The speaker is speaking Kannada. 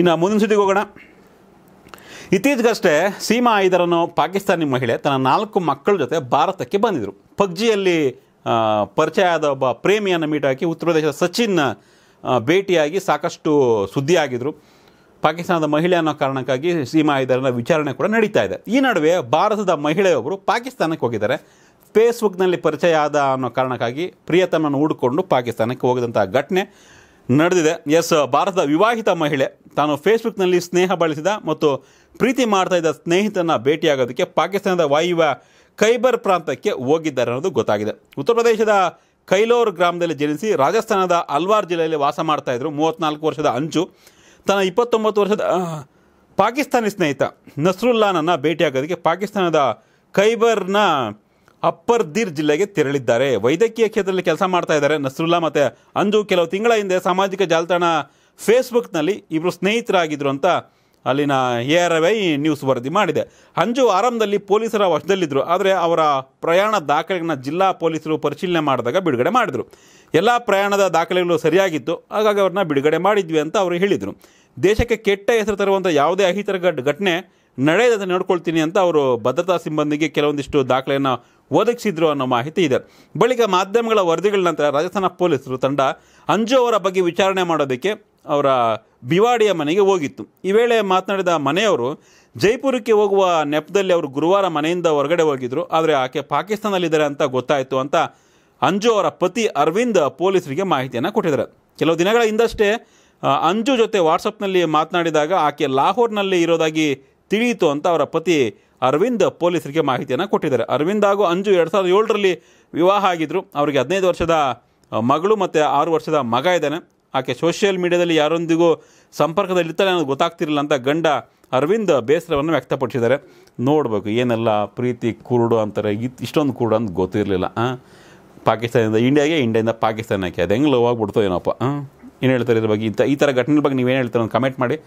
ಇನ್ನು ಮುಂದಿನ ಸುದ್ದಿಗೆ ಹೋಗೋಣ ಇತ್ತೀಚೆಗಷ್ಟೇ ಸೀಮಾ ಐದರನ್ನು ಪಾಕಿಸ್ತಾನಿ ಮಹಿಳೆ ತನ್ನ ನಾಲ್ಕು ಮಕ್ಕಳ ಜೊತೆ ಭಾರತಕ್ಕೆ ಬಂದಿದ್ದರು ಪಬ್ಜಿಯಲ್ಲಿ ಪರಿಚಯ ಆದ ಒಬ್ಬ ಪ್ರೇಮಿಯನ್ನು ಮೀಟ್ ಹಾಕಿ ಉತ್ತರ ಪ್ರದೇಶದ ಸಚಿನ್ ಭೇಟಿಯಾಗಿ ಸಾಕಷ್ಟು ಸುದ್ದಿ ಪಾಕಿಸ್ತಾನದ ಮಹಿಳೆ ಅನ್ನೋ ಕಾರಣಕ್ಕಾಗಿ ಸೀಮಾ ಐದರನ್ನು ವಿಚಾರಣೆ ಕೂಡ ನಡೀತಾ ಇದೆ ಈ ನಡುವೆ ಭಾರತದ ಮಹಿಳೆಯೊಬ್ಬರು ಪಾಕಿಸ್ತಾನಕ್ಕೆ ಹೋಗಿದ್ದಾರೆ ಫೇಸ್ಬುಕ್ನಲ್ಲಿ ಪರಿಚಯ ಆದ ಅನ್ನೋ ಕಾರಣಕ್ಕಾಗಿ ಪ್ರಿಯತಮನ್ನು ಹೂಡಿಕೊಂಡು ಪಾಕಿಸ್ತಾನಕ್ಕೆ ಹೋಗಿದಂಥ ಘಟನೆ ನಡೆದಿದೆ ಎಸ್ ಭಾರತದ ವಿವಾಹಿತ ಮಹಿಳೆ ತಾನು ಫೇಸ್ಬುಕ್ನಲ್ಲಿ ಸ್ನೇಹ ಬಳಸಿದ ಮತ್ತು ಪ್ರೀತಿ ಮಾಡ್ತಾ ಇದ್ದ ಸ್ನೇಹಿತನ ಭೇಟಿಯಾಗೋದಕ್ಕೆ ಪಾಕಿಸ್ತಾನದ ವಾಯುವ ಖೈಬರ್ ಪ್ರಾಂತಕ್ಕೆ ಹೋಗಿದ್ದಾರೆ ಅನ್ನೋದು ಗೊತ್ತಾಗಿದೆ ಉತ್ತರ ಪ್ರದೇಶದ ಕೈಲೋರ್ ಗ್ರಾಮದಲ್ಲಿ ಜನಿಸಿ ರಾಜಸ್ಥಾನದ ಅಲ್ವಾರ್ ಜಿಲ್ಲೆಯಲ್ಲಿ ವಾಸ ಮಾಡ್ತಾ ಇದ್ರು ಮೂವತ್ತ್ನಾಲ್ಕು ವರ್ಷದ ಅಂಚು ತನ್ನ ಇಪ್ಪತ್ತೊಂಬತ್ತು ವರ್ಷದ ಪಾಕಿಸ್ತಾನಿ ಸ್ನೇಹಿತ ನಸ್ರುಲ್ಲಾನನ್ನು ಭೇಟಿಯಾಗೋದಕ್ಕೆ ಪಾಕಿಸ್ತಾನದ ಖೈಬರ್ನ ಅಪ್ಪರ್ ದಿರ್ ಜಿಲ್ಲೆಗೆ ತೆರಳಿದ್ದಾರೆ ವೈದ್ಯಕೀಯ ಕ್ಷೇತ್ರದಲ್ಲಿ ಕೆಲಸ ಮಾಡ್ತಾ ಇದ್ದಾರೆ ನಸ್ರುಲ್ಲಾ ಮತ್ತು ಅಂಜು ಕೆಲವು ತಿಂಗಳ ಹಿಂದೆ ಸಾಮಾಜಿಕ ಜಾಲತಾಣ ಫೇಸ್ಬುಕ್ನಲ್ಲಿ ಇಬ್ಬರು ಸ್ನೇಹಿತರಾಗಿದ್ದರು ಅಂತ ಅಲ್ಲಿನ ಎ ಆರ್ ವೈ ನ್ಯೂಸ್ ವರದಿ ಮಾಡಿದೆ ಅಂಜು ಆರಂಭದಲ್ಲಿ ಪೊಲೀಸರ ವಶದಲ್ಲಿದ್ದರು ಆದರೆ ಅವರ ಪ್ರಯಾಣ ದಾಖಲೆಗಳನ್ನ ಜಿಲ್ಲಾ ಪೊಲೀಸರು ಪರಿಶೀಲನೆ ಮಾಡಿದಾಗ ಬಿಡುಗಡೆ ಮಾಡಿದರು ಎಲ್ಲ ಪ್ರಯಾಣದ ದಾಖಲೆಗಳು ಸರಿಯಾಗಿತ್ತು ಹಾಗಾಗಿ ಅವ್ರನ್ನ ಬಿಡುಗಡೆ ಮಾಡಿದ್ವಿ ಅಂತ ಅವರು ಹೇಳಿದರು ದೇಶಕ್ಕೆ ಕೆಟ್ಟ ಹೆಸರು ತರುವಂಥ ಯಾವುದೇ ಅಹಿತರ ಘಟನೆ ನಡೆಯೋದಂತ ನೋಡ್ಕೊಳ್ತೀನಿ ಅಂತ ಅವರು ಭದ್ರತಾ ಸಿಬ್ಬಂದಿಗೆ ಕೆಲವೊಂದಿಷ್ಟು ದಾಖಲೆಯನ್ನು ಒದಗಿಸಿದ್ರು ಅನ್ನೋ ಮಾಹಿತಿ ಇದೆ ಬಳಿಕ ಮಾಧ್ಯಮಗಳ ವರದಿಗಳ ನಂತರ ರಾಜಸ್ಥಾನ ಪೊಲೀಸರು ತಂಡ ಅಂಜು ಅವರ ಬಗ್ಗೆ ವಿಚಾರಣೆ ಮಾಡೋದಕ್ಕೆ ಅವರ ಬಿವಾಡಿಯ ಮನೆಗೆ ಹೋಗಿತ್ತು ಈ ವೇಳೆ ಮಾತನಾಡಿದ ಮನೆಯವರು ಜೈಪುರಕ್ಕೆ ಹೋಗುವ ನೆಪದಲ್ಲಿ ಅವರು ಗುರುವಾರ ಮನೆಯಿಂದ ಹೊರಗಡೆ ಹೋಗಿದ್ರು ಆದರೆ ಆಕೆ ಪಾಕಿಸ್ತಾನದಲ್ಲಿದ್ದಾರೆ ಅಂತ ಗೊತ್ತಾಯಿತು ಅಂತ ಅಂಜು ಅವರ ಪತಿ ಅರವಿಂದ್ ಪೊಲೀಸರಿಗೆ ಮಾಹಿತಿಯನ್ನು ಕೊಟ್ಟಿದ್ದಾರೆ ಕೆಲವು ದಿನಗಳ ಹಿಂದಷ್ಟೇ ಅಂಜು ಜೊತೆ ವಾಟ್ಸಪ್ನಲ್ಲಿ ಮಾತನಾಡಿದಾಗ ಆಕೆ ಲಾಹೋರ್ನಲ್ಲಿ ಇರೋದಾಗಿ ತಿಳಿಯಿತು ಅಂತ ಅವರ ಪತಿ ಅರವಿಂದ್ ಪೊಲೀಸರಿಗೆ ಮಾಹಿತಿಯನ್ನು ಕೊಟ್ಟಿದ್ದಾರೆ ಅರವಿಂದ್ ಹಾಗೂ ಅಂಜು ಎರಡು ಸಾವಿರದ ಏಳರಲ್ಲಿ ವಿವಾಹ ಆಗಿದ್ದರು ಅವರಿಗೆ ಹದಿನೈದು ವರ್ಷದ ಮಗಳು ಮತ್ತು ಆರು ವರ್ಷದ ಮಗ ಇದ್ದಾನೆ ಆಕೆ ಸೋಷಿಯಲ್ ಮೀಡಿಯಾದಲ್ಲಿ ಯಾರೊಂದಿಗೂ ಸಂಪರ್ಕದಲ್ಲಿರ್ತಾನೆ ಅನ್ನೋದು ಗೊತ್ತಾಗ್ತಿರಲಿಲ್ಲ ಅಂತ ಗಂಡ ಅರವಿಂದ್ ಬೇಸರವನ್ನು ವ್ಯಕ್ತಪಡಿಸಿದ್ದಾರೆ ನೋಡಬೇಕು ಏನೆಲ್ಲ ಪ್ರೀತಿ ಕುರುಡು ಅಂತಾರೆ ಇಷ್ಟೊಂದು ಕುರುಡು ಅಂತ ಗೊತ್ತಿರಲಿಲ್ಲ ಪಾಕಿಸ್ತಾನದಿಂದ ಇಂಡಿಯಾಗೆ ಇಂಡಿಯಾದಿಂದ ಪಾಕಿಸ್ತಾನಕ್ಕೆ ಅದು ಹೆಂಗೆ ಲವ್ ಆಗ್ಬಿಡ್ತೋ ಏನಪ್ಪ ಏನು ಹೇಳ್ತಾರೆ ಇದ್ರ ಬಗ್ಗೆ ಇಂಥ ಈ ಥರ ಘಟನೆ ಬಗ್ಗೆ ನೀವೇನು ಹೇಳ್ತೀರ ಒಂದು ಕಮೆಂಟ್ ಮಾಡಿ